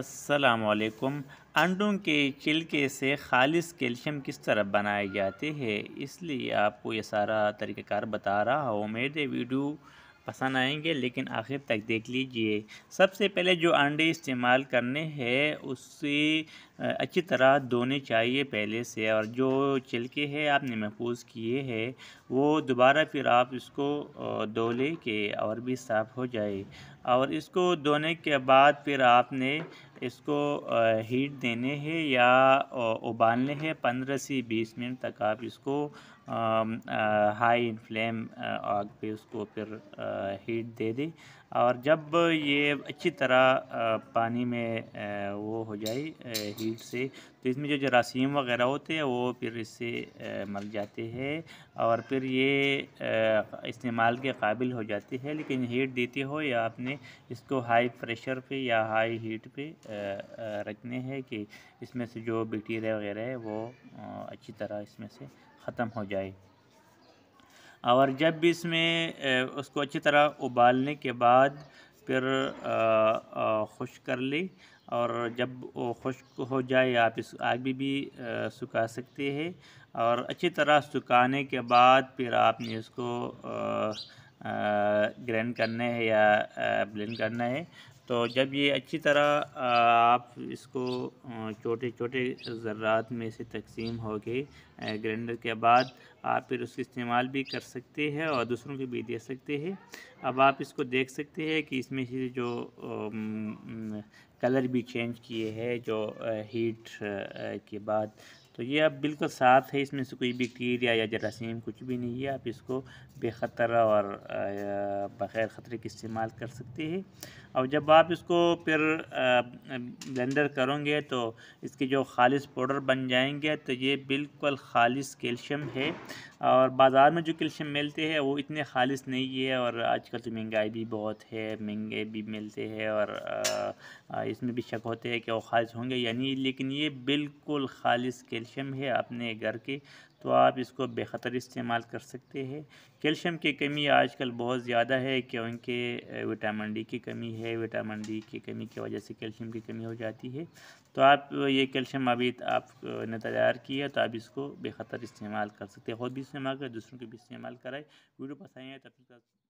असलकुम अंडों के छिलके से खालिस कैल्शियम किस तरह बनाए जाते हैं इसलिए आपको ये सारा तरीक़ार बता रहा हूँ मेरे वीडियो पसंद आएंगे लेकिन आखिर तक देख लीजिए सबसे पहले जो अंडे इस्तेमाल करने हैं उससे अच्छी तरह धोने चाहिए पहले से और जो छिलके हैं आपने महफूज किए हैं वो दोबारा फिर आप इसको धो ले के और भी साफ़ हो जाए और इसको धोने के बाद फिर आपने इसको हीट देने है या उबालने हैं पंद्रह से बीस मिनट तक आप इसको हाई इन हाई फ्लेम आग पे उसको फिर हीट दे दें और जब ये अच्छी तरह पानी में वो हो जाए हीट से तो इसमें जो जरासीम वगैरह होते हैं वो फिर इससे मर जाते हैं और फिर ये इस्तेमाल के काबिल हो जाते हैं लेकिन हीट देते हो या आपने इसको हाई प्रेशर पे या हाई हीट पे रखने हैं कि इसमें से जो बैक्टीरिया वगैरह है वो अच्छी तरह इसमें से ख़त्म हो जाए और जब भी इसमें उसको अच्छी तरह उबालने के बाद फिर खुश कर ले और जब वो खुश्क हो जाए आप इस आग भी, भी सुखा सकते हैं और अच्छी तरह सुखाने के बाद फिर आपने इसको आ, ग्रैंड करना है या ब्लेंड करना है तो जब ये अच्छी तरह आप इसको छोटे छोटे ज़रात में से तकसीम हो गई ग्रैंडर के बाद आप फिर उसका इस्तेमाल भी कर सकते हैं और दूसरों को भी दे सकते हैं अब आप इसको देख सकते हैं कि इसमें से जो कलर भी चेंज किए हैं जो हीट के बाद तो ये अब बिल्कुल साफ़ है इसमें से कोई बैक्टीरिया या जरासीम कुछ भी नहीं है आप इसको बेखतर और बग़ैर ख़तरे के इस्तेमाल कर सकते हैं और जब आप इसको फिर ब्लेंडर करोगे तो इसके जो खालिश पाउडर बन जाएंगे तो ये बिल्कुल खालिश कैल्शियम है और बाज़ार में जो कैल्शियम मिलते हैं वो इतने खालिश नहीं है और आजकल तो महंगाई भी बहुत है महंगे भी मिलते हैं और इसमें भी शक होते हैं कि वो खालिश होंगे यानी लेकिन ये बिल्कुल खालिश कैल्शियम है अपने घर के तो आप इसको बेखतर इस्तेमाल कर सकते हैं कैल्शियम की कमी आजकल बहुत ज़्यादा है क्योंकि विटामिन डी की कमी है विटामिन डी की कमी की वजह से कैल्शियम की कमी हो जाती है तो आप ये कैल्शियम अभी आपने तैयार किया तो आप इसको बेखतर इस्तेमाल कर सकते हैं खुद भी इस्तेमाल करें दूसरों को भी इस्तेमाल कराएँ वीडियो पसंद आए तो